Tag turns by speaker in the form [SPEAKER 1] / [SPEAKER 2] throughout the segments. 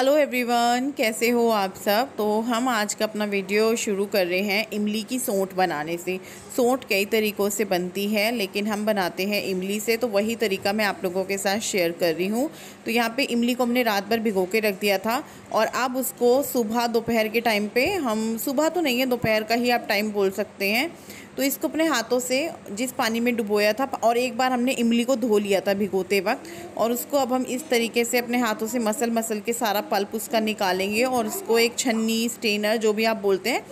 [SPEAKER 1] Hello everyone कैसे हो आप सब तो हम आज का अपना वीडियो शुरू कर रहे हैं इमली की सोंठ बनाने से सोंठ कई तरीक़ों से बनती है लेकिन हम बनाते हैं इमली से तो वही तरीका मैं आप लोगों के साथ शेयर कर रही हूँ तो यहाँ पे इमली को हमने रात भर भिगो के रख दिया था और अब उसको सुबह दोपहर के टाइम पर हम सुबह तो नहीं है दोपहर का ही आप टाइम बोल सकते हैं तो इसको अपने हाथों से जिस पानी में डुबोया था और एक बार हमने इमली को धो लिया था भिगोते वक्त और उसको अब हम इस तरीके से अपने हाथों से मसल मसल के सारा पल्प उसका निकालेंगे और उसको एक छन्नी स्टेनर जो भी आप बोलते हैं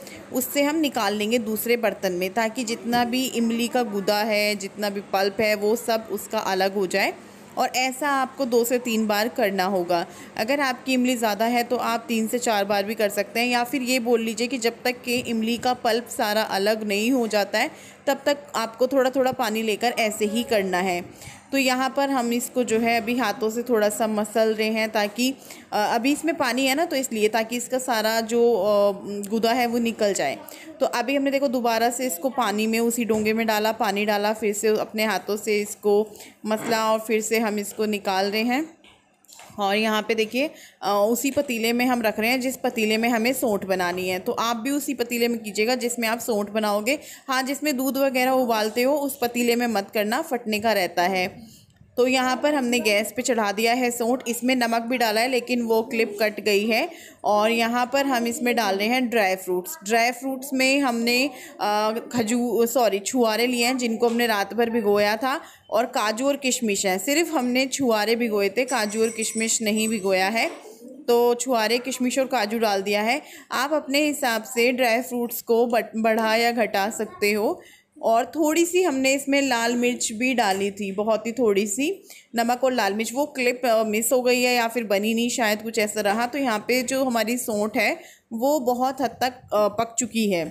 [SPEAKER 1] उससे हम निकाल लेंगे दूसरे बर्तन में ताकि जितना भी इमली का गुदा है जितना भी पल्प है वो सब उसका अलग हो जाए और ऐसा आपको दो से तीन बार करना होगा अगर आपकी इमली ज़्यादा है तो आप तीन से चार बार भी कर सकते हैं या फिर ये बोल लीजिए कि जब तक कि इमली का पल्प सारा अलग नहीं हो जाता है तब तक आपको थोड़ा थोड़ा पानी लेकर ऐसे ही करना है तो यहाँ पर हम इसको जो है अभी हाथों से थोड़ा सा मसल रहे हैं ताकि अभी इसमें पानी है ना तो इसलिए ताकि इसका सारा जो गुदा है वो निकल जाए तो अभी हमने देखो दोबारा से इसको पानी में उसी डोंगे में डाला पानी डाला फिर से अपने हाथों से इसको मसला और फिर से हम इसको निकाल रहे हैं और यहाँ पे देखिए उसी पतीले में हम रख रहे हैं जिस पतीले में हमें सोंठ बनानी है तो आप भी उसी पतीले में कीजिएगा जिसमें आप सोंठ बनाओगे हाँ जिसमें दूध वगैरह उबालते हो उस पतीले में मत करना फटने का रहता है तो यहाँ पर हमने गैस पे चढ़ा दिया है सौंठ इसमें नमक भी डाला है लेकिन वो क्लिप कट गई है और यहाँ पर हम इसमें डाल रहे हैं ड्राई फ्रूट्स ड्राई फ्रूट्स में हमने खजू सॉरी छुआरे लिए हैं जिनको हमने रात भर भिगोया था और काजू और किशमिश हैं सिर्फ हमने छुआरे भिगोए थे काजू और किशमिश नहीं भिगोया है तो छुआरे किशमिश और काजू डाल दिया है आप अपने हिसाब से ड्राई फ्रूट्स को बढ़ा या घटा सकते हो और थोड़ी सी हमने इसमें लाल मिर्च भी डाली थी बहुत ही थोड़ी सी नमक और लाल मिर्च वो क्लिप मिस हो गई है या फिर बनी नहीं शायद कुछ ऐसा रहा तो यहाँ पे जो हमारी सौंठ है वो बहुत हद तक पक चुकी है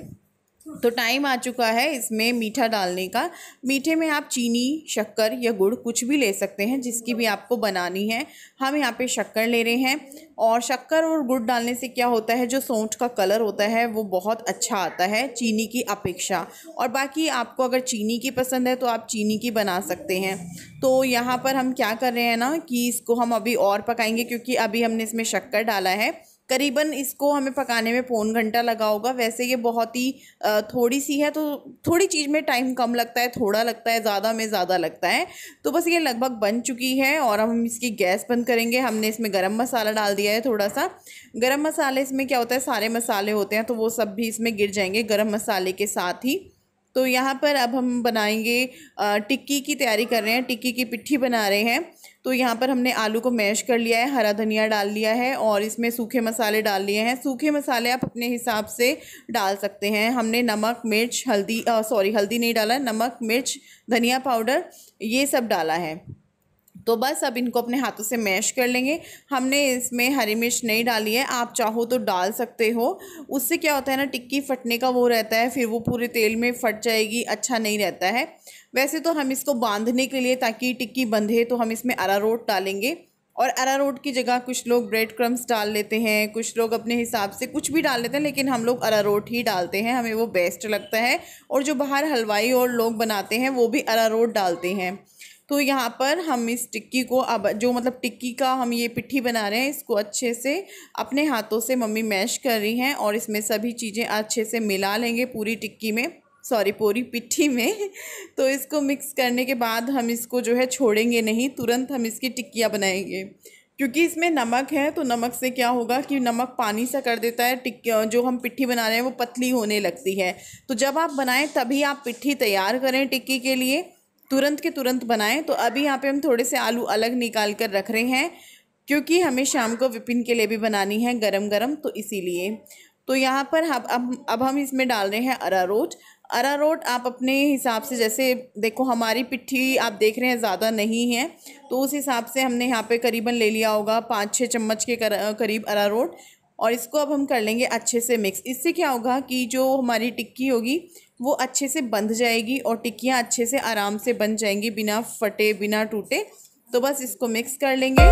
[SPEAKER 1] तो टाइम आ चुका है इसमें मीठा डालने का मीठे में आप चीनी शक्कर या गुड़ कुछ भी ले सकते हैं जिसकी भी आपको बनानी है हम यहाँ पे शक्कर ले रहे हैं और शक्कर और गुड़ डालने से क्या होता है जो सौठ का कलर होता है वो बहुत अच्छा आता है चीनी की अपेक्षा और बाकी आपको अगर चीनी की पसंद है तो आप चीनी की बना सकते हैं तो यहाँ पर हम क्या कर रहे हैं ना कि इसको हम अभी और पकाएंगे क्योंकि अभी हमने इसमें शक्कर डाला है करीबन इसको हमें पकाने में पौन घंटा लगा होगा वैसे ये बहुत ही थोड़ी सी है तो थोड़ी चीज़ में टाइम कम लगता है थोड़ा लगता है ज़्यादा में ज़्यादा लगता है तो बस ये लगभग बन चुकी है और हम इसकी गैस बंद करेंगे हमने इसमें गर्म मसाला डाल दिया है थोड़ा सा गर्म मसाले इसमें क्या होता है सारे मसाले होते हैं तो वो सब भी इसमें गिर जाएंगे गर्म मसाले के साथ ही तो यहाँ पर अब हम बनाएंगे टिक्की की तैयारी कर रहे हैं टिक्की की पिट्ठी बना रहे हैं तो यहाँ पर हमने आलू को मैश कर लिया है हरा धनिया डाल लिया है और इसमें सूखे मसाले डाल लिए हैं सूखे मसाले आप अपने हिसाब से डाल सकते हैं हमने नमक मिर्च हल्दी सॉरी हल्दी नहीं डाला नमक मिर्च धनिया पाउडर ये सब डाला है तो बस अब इनको अपने हाथों से मैश कर लेंगे हमने इसमें हरी मिर्च नहीं डाली है आप चाहो तो डाल सकते हो उससे क्या होता है ना टिक्की फटने का वो रहता है फिर वो पूरे तेल में फट जाएगी अच्छा नहीं रहता है वैसे तो हम इसको बांधने के लिए ताकि टिक्की बंधे तो हम इसमें अरारोट डालेंगे और अरारोट की जगह कुछ लोग ब्रेड क्रम्स डाल लेते हैं कुछ लोग अपने हिसाब से कुछ भी डाल लेते हैं लेकिन हम लोग अरारोट ही डालते हैं हमें वो बेस्ट लगता है और जो बाहर हलवाई और लोग बनाते हैं वो भी अरारोट डालते हैं तो यहाँ पर हम इस टिक्की को अब जो मतलब टिक्की का हम ये पिट्ठी बना रहे हैं इसको अच्छे से अपने हाथों से मम्मी मैश कर रही हैं और इसमें सभी चीज़ें अच्छे से मिला लेंगे पूरी टिक्की में सॉरी पूरी पिट्ठी में तो इसको मिक्स करने के बाद हम इसको जो है छोड़ेंगे नहीं तुरंत हम इसकी टिक्कियाँ बनाएंगे क्योंकि इसमें नमक है तो नमक से क्या होगा कि नमक पानी सा कर देता है टिक जो हम पिट्ठी बना रहे हैं वो पतली होने लगती है तो जब आप बनाएं तभी आप पिट्ठी तैयार करें टिक्की के लिए तुरंत के तुरंत बनाएं तो अभी यहाँ पे हम थोड़े से आलू अलग निकाल कर रख रहे हैं क्योंकि हमें शाम को विपिन के लिए भी बनानी है गरम गरम तो इसीलिए तो यहाँ पर हम अब अब हम इसमें डाल रहे हैं अरारोट अरारोट आप अपने हिसाब से जैसे देखो हमारी पिट्ठी आप देख रहे हैं ज़्यादा नहीं है तो उस हिसाब से हमने यहाँ पे करीबन ले लिया होगा पाँच छः चम्मच के कर, करीब अरारोट और इसको अब हम कर लेंगे अच्छे से मिक्स इससे क्या होगा कि जो हमारी टिक्की होगी वो अच्छे से बंध जाएगी और टिक्कियाँ अच्छे से आराम से बन जाएंगी बिना फटे बिना टूटे तो बस इसको मिक्स कर लेंगे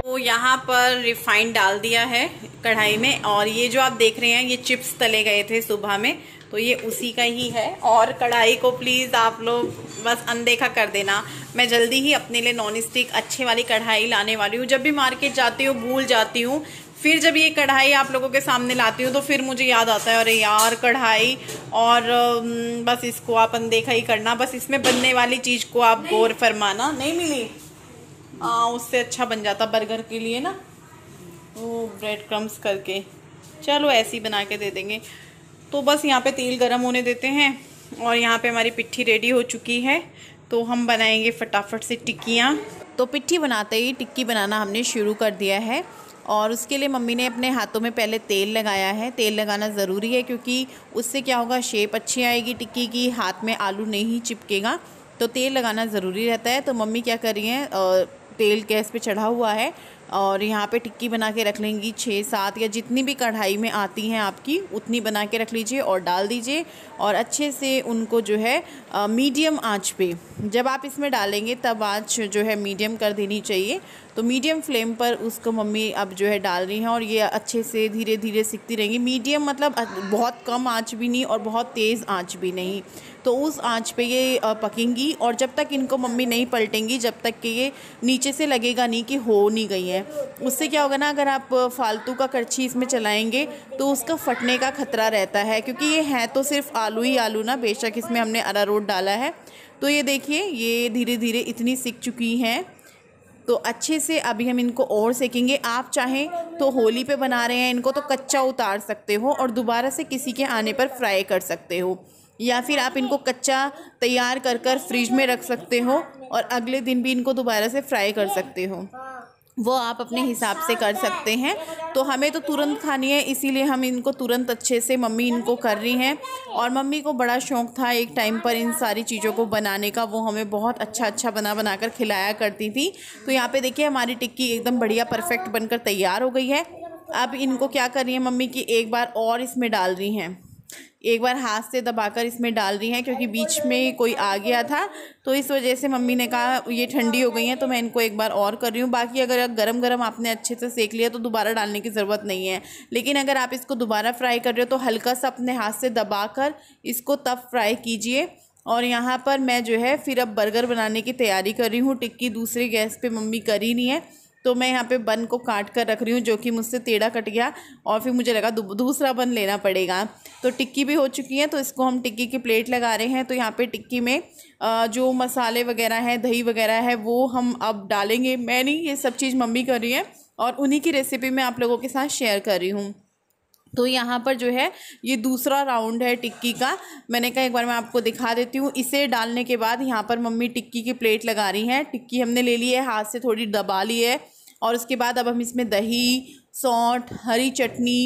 [SPEAKER 1] तो यहाँ पर रिफाइंड डाल दिया है कढ़ाई में और ये जो आप देख रहे हैं ये चिप्स तले गए थे सुबह में तो ये उसी का ही है और कढ़ाई को प्लीज़ आप लोग बस अनदेखा कर देना मैं जल्दी ही अपने लिए नॉन स्टिक अच्छे वाली कढ़ाई लाने वाली हूँ जब भी मार्केट जाती हूँ भूल जाती हूँ फिर जब ये कढ़ाई आप लोगों के सामने लाती हूँ तो फिर मुझे याद आता है अरे यार कढ़ाई और बस इसको आप अनदेखा ही करना बस इसमें बनने वाली चीज़ को आप गौर फरमाना नहीं मिली आ, उससे अच्छा बन जाता बर्गर के लिए ना वो ब्रेड क्रम्स करके चलो ऐसी बना के दे देंगे तो बस यहाँ पे तेल गरम होने देते हैं और यहाँ पे हमारी पिट्ठी रेडी हो चुकी है तो हम बनाएंगे फटाफट से टिक्कियाँ तो पिट्ठी बनाते ही टिक्की बनाना हमने शुरू कर दिया है और उसके लिए मम्मी ने अपने हाथों में पहले तेल लगाया है तेल लगाना ज़रूरी है क्योंकि उससे क्या होगा शेप अच्छी आएगी टिक्की की हाथ में आलू नहीं चिपकेगा तो तेल लगाना ज़रूरी रहता है तो मम्मी क्या कर रही हैं तेल गैस पे चढ़ा हुआ है और यहाँ पे टिक्की बना के रख लेंगी छः सात या जितनी भी कढ़ाई में आती हैं आपकी उतनी बना के रख लीजिए और डाल दीजिए और अच्छे से उनको जो है मीडियम आंच पे जब आप इसमें डालेंगे तब आंच जो है मीडियम कर देनी चाहिए तो मीडियम फ्लेम पर उसको मम्मी अब जो है डाल रही हैं और ये अच्छे से धीरे धीरे सीखती रहेंगी मीडियम मतलब बहुत कम आँच भी नहीं और बहुत तेज़ आँच भी नहीं तो उस आँच पर ये पकेंगी और जब तक इनको मम्मी नहीं पलटेंगी जब तक कि ये नीचे से लगेगा नहीं कि हो नहीं गई है उससे क्या होगा ना अगर आप फालतू का करछी इसमें चलाएंगे तो उसका फटने का खतरा रहता है क्योंकि ये हैं तो सिर्फ आलू ही आलू ना बेशक इसमें हमने अरारोट डाला है तो ये देखिए ये धीरे धीरे इतनी सीख चुकी हैं तो अच्छे से अभी हम इनको और सेकेंगे आप चाहें तो होली पे बना रहे हैं इनको तो कच्चा उतार सकते हो और दोबारा से किसी के आने पर फ्राई कर सकते हो या फिर आप इनको कच्चा तैयार कर कर फ्रिज में रख सकते हो और अगले दिन भी इनको दोबारा से फ्राई कर सकते हो वो आप अपने हिसाब से कर सकते हैं तो हमें तो तुरंत खानी है इसीलिए हम इनको तुरंत अच्छे से मम्मी इनको कर रही हैं और मम्मी को बड़ा शौक़ था एक टाइम पर इन सारी चीज़ों को बनाने का वो हमें बहुत अच्छा अच्छा बना बना कर खिलाया करती थी तो यहाँ पे देखिए हमारी टिक्की एकदम बढ़िया परफेक्ट बनकर तैयार हो गई है अब इनको क्या कर रही है मम्मी की एक बार और इसमें डाल रही हैं एक बार हाथ से दबाकर इसमें डाल रही हैं क्योंकि बीच में कोई आ गया था तो इस वजह से मम्मी ने कहा ये ठंडी हो गई है तो मैं इनको एक बार और कर रही हूँ बाकी अगर गरम गरम आपने अच्छे से सेक लिया तो दोबारा डालने की ज़रूरत नहीं है लेकिन अगर आप इसको दोबारा फ्राई कर रहे हो तो हल्का सा अपने हाथ से दबा कर इसको तब फ्राई कीजिए और यहाँ पर मैं जो है फिर अब बर्गर बनाने की तैयारी कर रही हूँ टिक्की दूसरे गैस पर मम्मी कर ही नहीं है तो मैं यहाँ पे बन को काट कर रख रही हूँ जो कि मुझसे टेढ़ा कट गया और फिर मुझे लगा दूसरा बन लेना पड़ेगा तो टिक्की भी हो चुकी है तो इसको हम टिक्की की प्लेट लगा रहे हैं तो यहाँ पे टिक्की में जो मसाले वगैरह हैं दही वगैरह है वो हम अब डालेंगे मैं नहीं ये सब चीज़ मम्मी कर रही है और उन्हीं की रेसिपी मैं आप लोगों के साथ शेयर कर रही हूँ तो यहाँ पर जो है ये दूसरा राउंड है टिक्की का मैंने कहा एक बार मैं आपको दिखा देती हूँ इसे डालने के बाद यहाँ पर मम्मी टिक्की की प्लेट लगा रही हैं टिक्की हमने ले ली है हाथ से थोड़ी दबा ली है और उसके बाद अब हम इसमें दही सौंठ हरी चटनी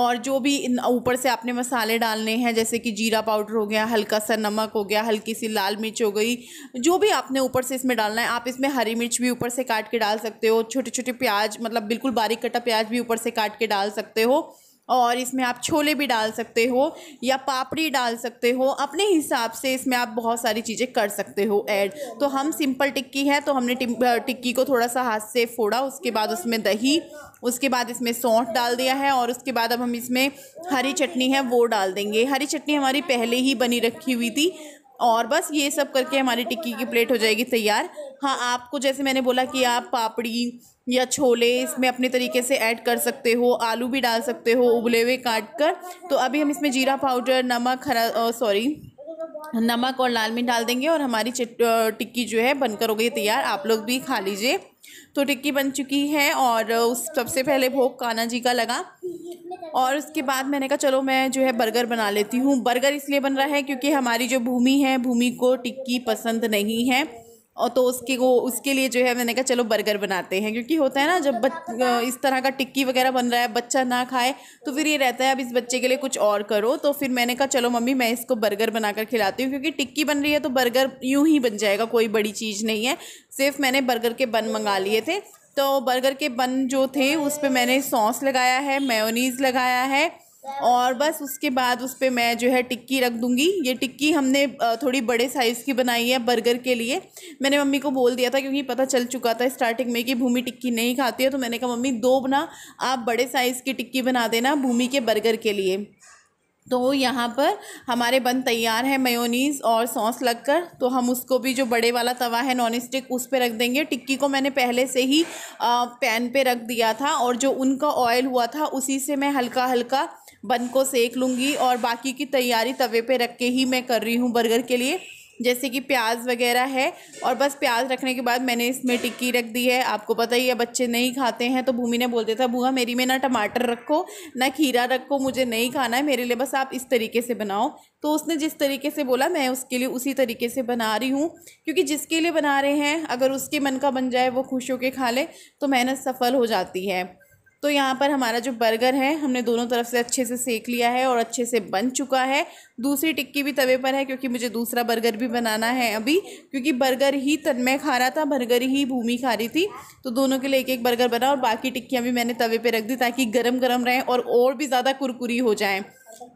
[SPEAKER 1] और जो भी इन ऊपर से आपने मसाले डालने हैं जैसे कि जीरा पाउडर हो गया हल्का सा नमक हो गया हल्की सी लाल मिर्च हो गई जो भी आपने ऊपर से इसमें डालना है आप इसमें हरी मिर्च भी ऊपर से काट के डाल सकते हो छोटे छोटे प्याज मतलब बिल्कुल बारीक कटा प्याज भी ऊपर से काट के डाल सकते हो और इसमें आप छोले भी डाल सकते हो या पापड़ी डाल सकते हो अपने हिसाब से इसमें आप बहुत सारी चीज़ें कर सकते हो ऐड तो हम सिंपल टिक्की है तो हमने टिक्की को थोड़ा सा हाथ से फोड़ा उसके बाद उसमें दही उसके बाद इसमें सौंठ डाल दिया है और उसके बाद अब हम इसमें हरी चटनी है वो डाल देंगे हरी चटनी हमारी पहले ही बनी रखी हुई थी और बस ये सब करके हमारी टिक्की की प्लेट हो जाएगी तैयार हाँ आपको जैसे मैंने बोला कि आप पापड़ी या छोले इसमें अपने तरीके से ऐड कर सकते हो आलू भी डाल सकते हो उबले हुए काट कर तो अभी हम इसमें जीरा पाउडर नमक हरा सॉरी नमक और लाल मिर्च डाल देंगे और हमारी टिक्की जो है बनकर हो गई तैयार आप लोग भी खा लीजिए तो टिक्की बन चुकी है और उस सबसे पहले भोग काना जी का लगा और उसके बाद मैंने कहा चलो मैं जो है बर्गर बना लेती हूँ बर्गर इसलिए बन रहा है क्योंकि हमारी जो भूमि है भूमि को टिक्की पसंद नहीं है और तो उसके वो उसके लिए जो है मैंने कहा चलो बर्गर बनाते हैं क्योंकि होता है ना जब बच इस तरह का टिक्की वगैरह बन रहा है बच्चा ना खाए तो फिर ये रहता है अब इस बच्चे के लिए कुछ और करो तो फिर मैंने कहा चलो मम्मी मैं इसको बर्गर बनाकर खिलाती हूँ क्योंकि टिक्की बन रही है तो बर्गर यूँ ही बन जाएगा कोई बड़ी चीज़ नहीं है सिर्फ मैंने बर्गर के बन मंगा लिए थे तो बर्गर के बन जो थे उस पर मैंने सॉस लगाया है मेयोनीज़ लगाया है और बस उसके बाद उस पर मैं जो है टिक्की रख दूँगी ये टिक्की हमने थोड़ी बड़े साइज़ की बनाई है बर्गर के लिए मैंने मम्मी को बोल दिया था क्योंकि पता चल चुका था स्टार्टिंग में कि भूमि टिक्की नहीं खाती है तो मैंने कहा मम्मी दो बना आप बड़े साइज़ की टिक्की बना देना भूमि के बर्गर के लिए तो यहाँ पर हमारे बन तैयार है मयोनीज़ और सॉस लगकर तो हम उसको भी जो बड़े वाला तवा है नॉन स्टिक उस पर रख देंगे टिक्की को मैंने पहले से ही पैन पे रख दिया था और जो उनका ऑयल हुआ था उसी से मैं हल्का हल्का बन को सेक लूँगी और बाकी की तैयारी तवे पे रख के ही मैं कर रही हूँ बर्गर के लिए जैसे कि प्याज वगैरह है और बस प्याज रखने के बाद मैंने इसमें टिक्की रख दी है आपको पता ही है बच्चे नहीं खाते हैं तो भूमि ने बोल दिया था बुआ मेरी में ना टमाटर रखो ना खीरा रखो मुझे नहीं खाना है मेरे लिए बस आप इस तरीके से बनाओ तो उसने जिस तरीके से बोला मैं उसके लिए उसी तरीके से बना रही हूँ क्योंकि जिसके लिए बना रहे हैं अगर उसके मन का बन जाए वो खुश होकर खा ले तो मेहनत सफल हो जाती है तो यहाँ पर हमारा जो बर्गर है हमने दोनों तरफ से अच्छे से सेक लिया है और अच्छे से बन चुका है दूसरी टिक्की भी तवे पर है क्योंकि मुझे दूसरा बर्गर भी बनाना है अभी क्योंकि बर्गर ही तन्मय खा रहा था बर्गर ही भूमि खा रही थी तो दोनों के लिए एक एक बर्गर बना और बाकी टिक्कियाँ भी मैंने तवे पर रख दी ताकि गर्म गर्म रहें और और भी ज़्यादा कुरकुरी हो जाएँ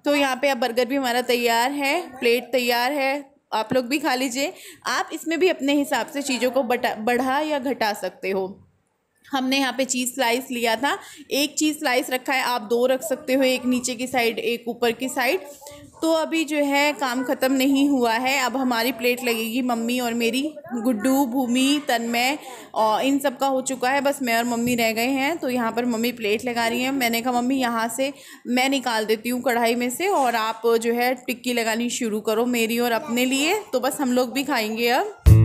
[SPEAKER 1] तो यहाँ पर अब बर्गर भी हमारा तैयार है प्लेट तैयार है आप लोग भी खा लीजिए आप इसमें भी अपने हिसाब से चीज़ों को बटा बढ़ा या घटा सकते हो हमने यहाँ पे चीज़ स्लाइस लिया था एक चीज़ स्लाइस रखा है आप दो रख सकते हो एक नीचे की साइड एक ऊपर की साइड तो अभी जो है काम ख़त्म नहीं हुआ है अब हमारी प्लेट लगेगी मम्मी और मेरी गुड्डू भूमि तन्मय और इन सब का हो चुका है बस मैं और मम्मी रह गए हैं तो यहाँ पर मम्मी प्लेट लगा रही हैं मैंने कहा मम्मी यहाँ से मैं निकाल देती हूँ कढ़ाई में से और आप जो है टिक्की लगानी शुरू करो मेरी और अपने लिए तो बस हम लोग भी खाएँगे अब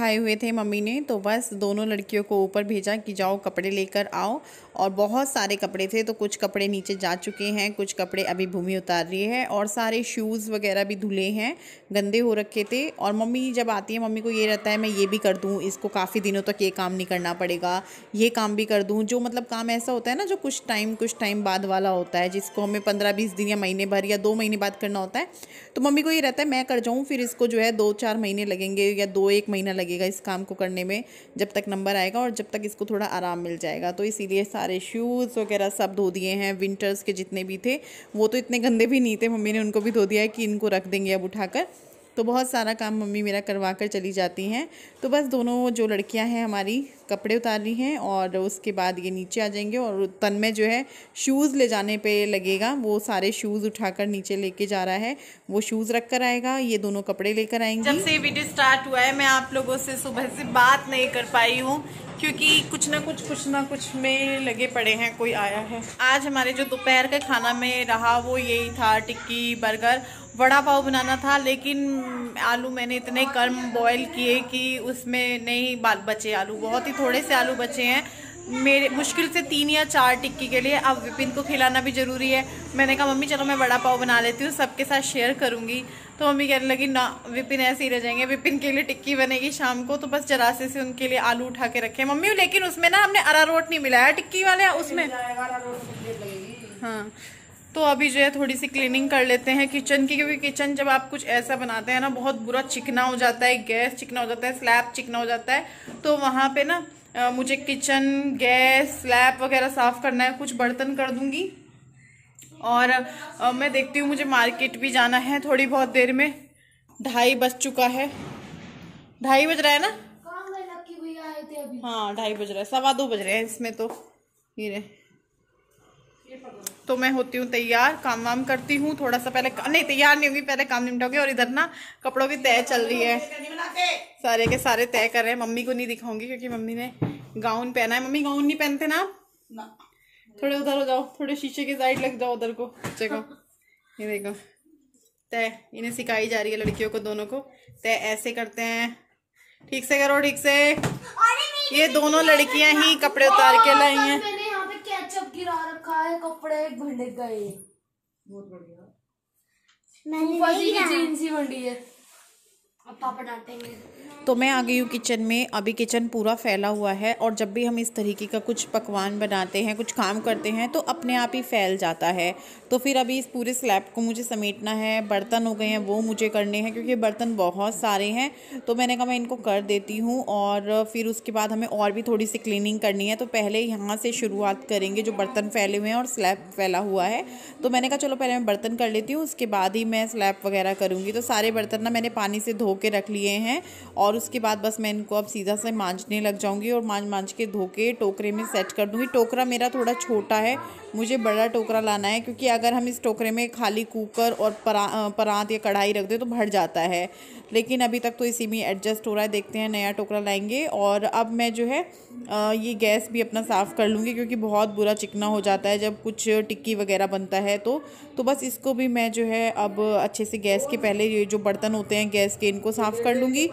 [SPEAKER 1] खाए हुए थे मम्मी ने तो बस दोनों लड़कियों को ऊपर भेजा कि जाओ कपड़े लेकर आओ और बहुत सारे कपड़े थे तो कुछ कपड़े नीचे जा चुके हैं कुछ कपड़े अभी भूमि उतार रही है और सारे शूज़ वगैरह भी धुले हैं गंदे हो रखे थे और मम्मी जब आती है मम्मी को ये रहता है मैं ये भी कर दूँ इसको काफ़ी दिनों तक ये काम नहीं करना पड़ेगा ये काम भी कर दूँ जो मतलब काम ऐसा होता है ना जो कुछ टाइम कुछ टाइम बाद वाला होता है जिसको हमें पंद्रह बीस दिन या महीने भर या दो महीने बाद करना होता है तो मम्मी को ये रहता है मैं कर जाऊँ फिर इसको जो है दो चार महीने लगेंगे या दो एक महीना लगेगा लगेगा इस काम को करने में जब तक नंबर आएगा और जब तक इसको थोड़ा आराम मिल जाएगा तो इसीलिए सारे शूज़ वगैरह सब धो दिए हैं विंटर्स के जितने भी थे वो तो इतने गंदे भी नहीं थे मम्मी ने उनको भी धो दिया है कि इनको रख देंगे अब उठाकर तो बहुत सारा काम मम्मी मेरा करवा कर चली जाती हैं तो बस दोनों जो लड़कियां हैं हमारी कपड़े उतार रही हैं और उसके बाद ये नीचे आ जाएंगे और तन में जो है शूज़ ले जाने पे लगेगा वो सारे शूज़ उठाकर नीचे लेके जा रहा है वो शूज़ रख कर आएगा ये दोनों कपड़े लेकर आएंगे जब से वीडियो स्टार्ट हुआ है मैं आप लोगों से सुबह से बात नहीं कर पाई हूँ क्योंकि कुछ ना कुछ कुछ ना कुछ में लगे पड़े हैं कोई आया है आज हमारे जो दोपहर के खाना में रहा वो यही था टिक्की बर्गर वड़ा पाव बनाना था लेकिन आलू मैंने इतने कम बॉयल किए कि उसमें नहीं बचे आलू बहुत ही थोड़े से आलू बचे हैं मेरे मुश्किल से तीन या चार टिक्की के लिए अब विपिन को खिलाना भी ज़रूरी है मैंने कहा मम्मी चलो मैं बड़ा पाव बना लेती हूँ सबके साथ शेयर करूँगी तो मम्मी कहने लगी ना विपिन ऐसे ही रह जाएंगे विपिन के लिए टिक्की बनेगी शाम को तो बस जरासे से उनके लिए आलू उठा के रखे मम्मी लेकिन उसमें ना हमने अरारोट नहीं मिलाया टिक्की वाले उसमें हाँ तो अभी जो है थोड़ी सी क्लीनिंग कर लेते हैं किचन की क्योंकि किचन जब आप कुछ ऐसा बनाते हैं ना बहुत बुरा चिकना हो जाता है गैस चिकना हो जाता है स्लैब चिकना हो जाता है तो वहाँ पे ना आ, मुझे किचन गैस स्लैब वगैरह साफ़ करना है कुछ बर्तन कर दूंगी और आ, मैं देखती हूँ मुझे मार्केट भी जाना है थोड़ी बहुत देर में ढाई बज चुका है ढाई बज रहा है ना हाँ ढाई बज रहा है सवा दो बज रहे हैं इसमें तो ये तो मैं होती हूँ तैयार काम वाम करती हूँ थोड़ा सा पहले नहीं तैयार नहीं होगी पहले काम निपटाऊंगी और इधर ना कपड़ों की तय चल रही है सारे के सारे तय कर रहे हैं मम्मी को नहीं दिखाऊंगी क्योंकि मम्मी ने गाउन पहना है मम्मी गाउन नहीं पहनते ना थोड़े उधर हो जाओ थोड़े शीशे की साइड लग जाओ उधर को बच्चे को ये देखो तय इन्हें सिखाई जा रही है लड़कियों को दोनों को तय ऐसे करते हैं ठीक से करो ठीक से ये दोनों लड़कियां ही कपड़े उतार के लाई हैं गिरा रखा है कपड़े भंड गए बहुत बढ़िया तो मैं आ गई हूँ किचन में अभी किचन पूरा फैला हुआ है और जब भी हम इस तरीके का कुछ पकवान बनाते हैं कुछ काम करते हैं तो अपने आप ही फैल जाता है तो फिर अभी इस पूरे स्लैब को मुझे समेटना है बर्तन हो गए हैं वो मुझे करने हैं क्योंकि बर्तन बहुत सारे हैं तो मैंने कहा मैं इनको कर देती हूँ और फिर उसके बाद हमें और भी थोड़ी सी क्लीनिंग करनी है तो पहले यहाँ से शुरुआत करेंगे जो बर्तन फैले हुए हैं और स्लैब फैला हुआ है तो मैंने कहा चलो पहले मैं बर्तन कर लेती हूँ उसके बाद ही मैं स्लैब वगैरह करूँगी तो सारे बर्तन ना मैंने पानी से धो के रख लिए हैं और उसके बाद बस मैं इनको अब सीधा से मांझने लग जाऊँगी और मांझ मांझ के धो के टोकरे में सेट कर दूँगी टोकरा मेरा थोड़ा छोटा है मुझे बड़ा टोकरा लाना है क्योंकि अगर हम इस टोकरे में खाली कुकर और परा परात या कढ़ाई रख दें तो भर जाता है लेकिन अभी तक तो इसी में एडजस्ट हो रहा है देखते हैं नया टोकरा लाएंगे और अब मैं जो है ये गैस भी अपना साफ़ कर लूँगी क्योंकि बहुत बुरा चिकना हो जाता है जब कुछ टिक्की वगैरह बनता है तो तो बस इसको भी मैं जो है अब अच्छे से गैस के पहले ये जो बर्तन होते हैं गैस के इनको साफ़ कर लूँगी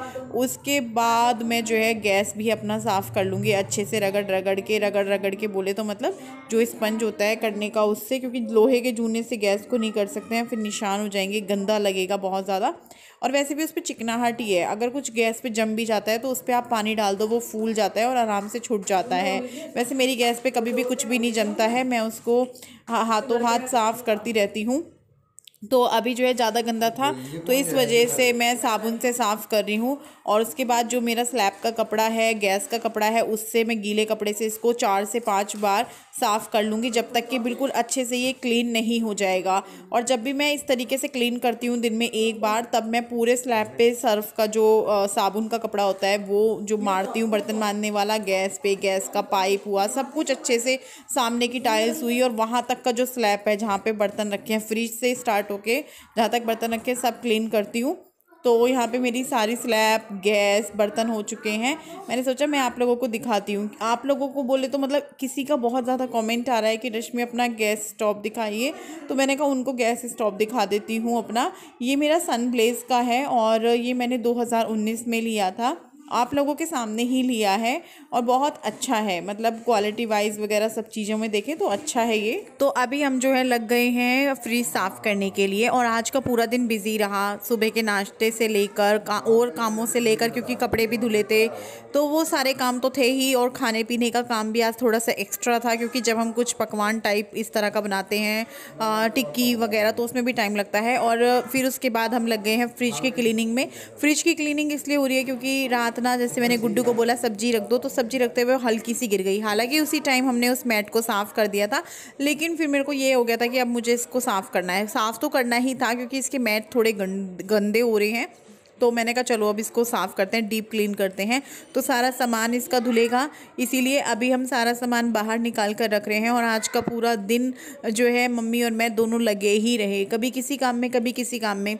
[SPEAKER 1] उसके बाद मैं जो है गैस भी अपना साफ़ कर लूँगी अच्छे से रगड़ रगड़ के रगड़ रगड़ के बोले तो मतलब जो स्पंज होता है है करने का उससे क्योंकि लोहे के जूने से गैस को नहीं कर सकते हैं फिर निशान हो जाएंगे गंदा लगेगा बहुत ज़्यादा और वैसे भी उस पर चिकनाहट ही है अगर कुछ गैस पे जम भी जाता है तो उस पर आप पानी डाल दो वो फूल जाता है और आराम से छूट जाता है वैसे मेरी गैस पर कभी भी कुछ भी नहीं जमता है मैं उसको हाथों हाथ साफ़ करती रहती हूँ तो अभी जो है ज़्यादा गंदा था तो इस वजह से मैं साबुन से साफ़ कर रही हूँ और उसके बाद जो मेरा स्लैब का कपड़ा है गैस का कपड़ा है उससे मैं गीले कपड़े से इसको चार से पाँच बार साफ़ कर लूँगी जब तक कि बिल्कुल अच्छे से ये क्लीन नहीं हो जाएगा और जब भी मैं इस तरीके से क्लीन करती हूँ दिन में एक बार तब मैं पूरे स्लैब पे सर्फ का जो साबुन का कपड़ा होता है वो जो मारती तो हूँ बर्तन मारने वाला गैस पे गैस का पाइप हुआ सब कुछ अच्छे से सामने की टाइल्स हुई और वहाँ तक का जो स्लैब है जहाँ पर बर्तन रखे हैं फ्रिज से स्टार्ट काटो के जहाँ तक बर्तन रखे सब क्लीन करती हूँ तो यहाँ पे मेरी सारी स्लैब गैस बर्तन हो चुके हैं मैंने सोचा मैं आप लोगों को दिखाती हूँ आप लोगों को बोले तो मतलब किसी का बहुत ज़्यादा कमेंट आ रहा है कि रश्मि अपना गैस स्टॉप दिखाइए तो मैंने कहा उनको गैस स्टॉप दिखा देती हूँ अपना ये मेरा सन ब्लेज का है और ये मैंने 2019 में लिया था आप लोगों के सामने ही लिया है और बहुत अच्छा है मतलब क्वालिटी वाइज वगैरह सब चीज़ों में देखें तो अच्छा है ये तो अभी हम जो है लग गए हैं फ्रिज साफ़ करने के लिए और आज का पूरा दिन बिज़ी रहा सुबह के नाश्ते से लेकर का और कामों से लेकर क्योंकि कपड़े भी धुले थे तो वो सारे काम तो थे ही और खाने पीने का काम भी आज थोड़ा सा एक्स्ट्रा था क्योंकि जब हम कुछ पकवान टाइप इस तरह का बनाते हैं टिक्की वगैरह तो उसमें भी टाइम लगता है और फिर उसके बाद हम लग गए हैं फ्रिज की क्लिनिंग में फ्रिज की क्लिनिंग इसलिए हो रही है क्योंकि रात इतना जैसे मैंने गुड्डू को बोला सब्जी रख दो तो सब्जी रखते हुए हल्की सी गिर गई हालांकि उसी टाइम हमने उस मैट को साफ़ कर दिया था लेकिन फिर मेरे को ये हो गया था कि अब मुझे इसको साफ़ करना है साफ़ तो करना ही था क्योंकि इसके मैट थोड़े गंदे हो रहे हैं तो मैंने कहा चलो अब इसको साफ़ करते हैं डीप क्लीन करते हैं तो सारा सामान इसका धुलेगा इसीलिए अभी हम सारा सामान बाहर निकाल कर रख रहे हैं और आज का पूरा दिन जो है मम्मी और मैं दोनों लगे ही रहे कभी किसी काम में कभी किसी काम में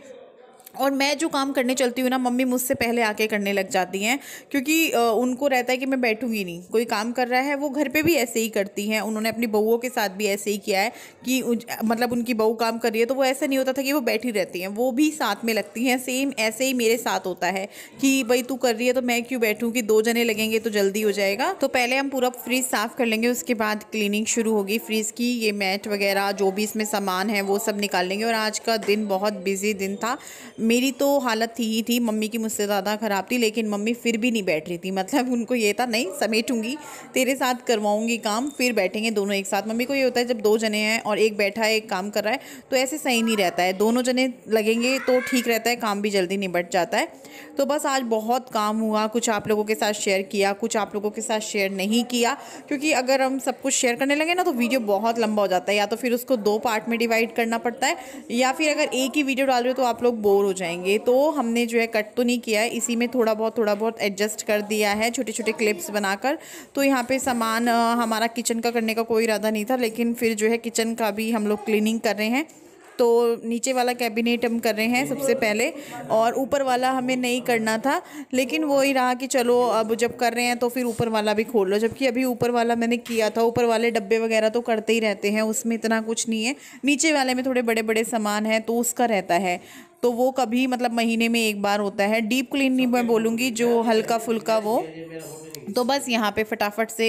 [SPEAKER 1] और मैं जो काम करने चलती हूँ ना मम्मी मुझसे पहले आके करने लग जाती हैं क्योंकि उनको रहता है कि मैं बैठूंगी नहीं कोई काम कर रहा है वो घर पे भी ऐसे ही करती हैं उन्होंने अपनी बहुओं के साथ भी ऐसे ही किया है कि मतलब उनकी बहू काम कर रही है तो वो ऐसा नहीं होता था कि वो बैठी रहती हैं वो भी साथ में लगती हैं सेम ऐसे ही मेरे साथ होता है कि भाई तू कर रही है तो मैं क्यों बैठूँ कि दो जने लगेंगे तो जल्दी हो जाएगा तो पहले हम पूरा फ्रिज साफ़ कर लेंगे उसके बाद क्लीनिंग शुरू होगी फ्रिज की ये मैट वगैरह जो भी इसमें सामान है वो सब निकाल लेंगे और आज का दिन बहुत बिजी दिन था मेरी तो हालत थी ही थी मम्मी की मुझसे ज़्यादा ख़राब थी लेकिन मम्मी फिर भी नहीं बैठ रही थी मतलब उनको ये था नहीं समेटूंगी तेरे साथ करवाऊंगी काम फिर बैठेंगे दोनों एक साथ मम्मी को ये होता है जब दो जने हैं और एक बैठा है एक काम कर रहा है तो ऐसे सही नहीं रहता है दोनों जने लगेंगे तो ठीक रहता है काम भी जल्दी निपट जाता है तो बस आज बहुत काम हुआ कुछ आप लोगों के साथ शेयर किया कुछ आप लोगों के साथ शेयर नहीं किया क्योंकि अगर हम सब कुछ शेयर करने लगे ना तो वीडियो बहुत लंबा हो जाता है या तो फिर उसको दो पार्ट में डिवाइड करना पड़ता है या फिर अगर एक ही वीडियो डाल रहे हो तो आप लोग बोर हो जाएंगे तो हमने जो है कट तो नहीं किया है इसी में थोड़ा बहुत थोड़ा बहुत एडजस्ट कर दिया है छोटे छोटे क्लिप्स बनाकर तो यहाँ पर सामान हमारा किचन का करने का कोई इरादा नहीं था लेकिन फिर जो है किचन का भी हम लोग क्लीनिंग कर रहे हैं तो नीचे वाला कैबिनेट हम कर रहे हैं सबसे पहले और ऊपर वाला हमें नहीं करना था लेकिन वो ही रहा कि चलो अब जब कर रहे हैं तो फिर ऊपर वाला भी खोल लो जबकि अभी ऊपर वाला मैंने किया था ऊपर वाले डब्बे वगैरह तो करते ही रहते हैं उसमें इतना कुछ नहीं है नीचे वाले में थोड़े बड़े बड़े सामान हैं तो उसका रहता है तो वो कभी मतलब महीने में एक बार होता है डीप क्लीन नहीं मैं बोलूँगी जो हल्का फुल्का वो तो बस यहाँ पे फटाफट से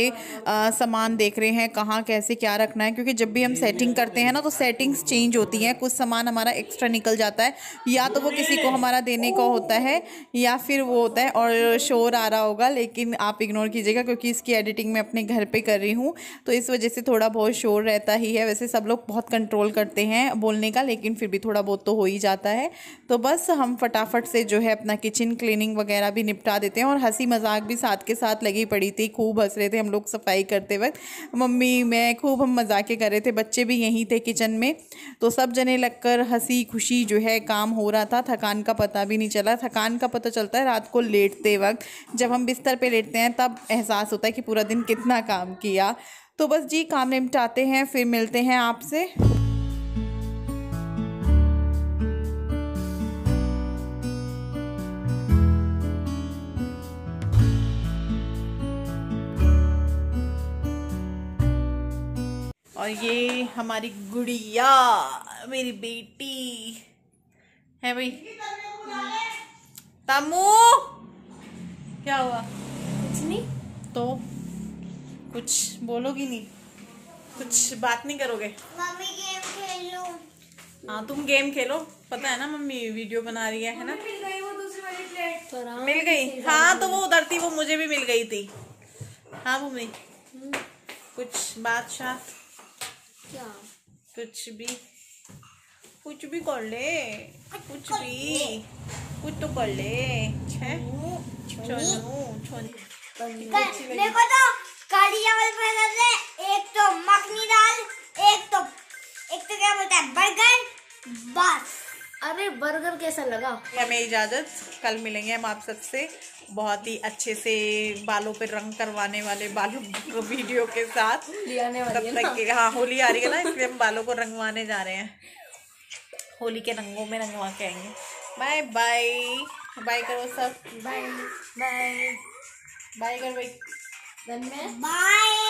[SPEAKER 1] सामान देख रहे हैं कहाँ कैसे क्या रखना है क्योंकि जब भी हम सेटिंग करते हैं ना तो सेटिंग्स चेंज होती हैं कुछ सामान हमारा एक्स्ट्रा निकल जाता है या तो वो किसी को हमारा देने का होता है या फिर वो होता है और शोर आ रहा होगा लेकिन आप इग्नोर कीजिएगा क्योंकि इसकी एडिटिंग मैं अपने घर पर कर रही हूँ तो इस वजह से थोड़ा बहुत शोर रहता ही है वैसे सब लोग बहुत कंट्रोल करते हैं बोलने का लेकिन फिर भी थोड़ा बहुत तो हो ही जाता है तो बस हम फटाफट से जो है अपना किचन क्लीनिंग वगैरह भी निपटा देते हैं और हंसी मजाक भी साथ के साथ लगी पड़ी थी खूब हंस रहे थे हम लोग सफाई करते वक्त मम्मी मैं खूब हम मजाके कर रहे थे बच्चे भी यहीं थे किचन में तो सब जने लगकर हंसी खुशी जो है काम हो रहा था थकान का पता भी नहीं चला थकान का पता चलता है रात को लेटते वक्त जब हम बिस्तर पर लेटते हैं तब एहसास होता है कि पूरा दिन कितना काम किया तो बस जी काम निपटाते हैं फिर मिलते हैं आपसे और ये हमारी गुड़िया मेरी बेटी है भाई तमू क्या हुआ कुछ नहीं तो कुछ बोलोगी नहीं कुछ बात नहीं करोगे मम्मी गेम खेलो हाँ तुम गेम खेलो पता है ना मम्मी वीडियो बना रही है, है ना मिल गई वो दूसरी वाली प्लेट मिल गई हाँ तो वो उधर थी वो मुझे भी मिल गई थी हाँ मम्मी हम्म। कुछ बात शायद क्या कुछ भी कुछ भी कर ले कुछ भी कुछ तो कर ले देखो तो काली चावल पसंद है एक तो मखनी दाल एक तो एक तो क्या बोलता है बर्गर बस अरे बर्गर कैसा लगा हमें इजाज़त कल मिलेंगे हम आप सबसे बहुत ही अच्छे से बालों पर रंग करवाने वाले बालों वीडियो के साथ तब तक के हाँ होली आ रही है ना इसलिए हम बालों को रंगवाने जा रहे हैं होली के रंगों में रंगवा के आएंगे बाय बाय बाय करो सब बाय बाय बाय करो भाई बाय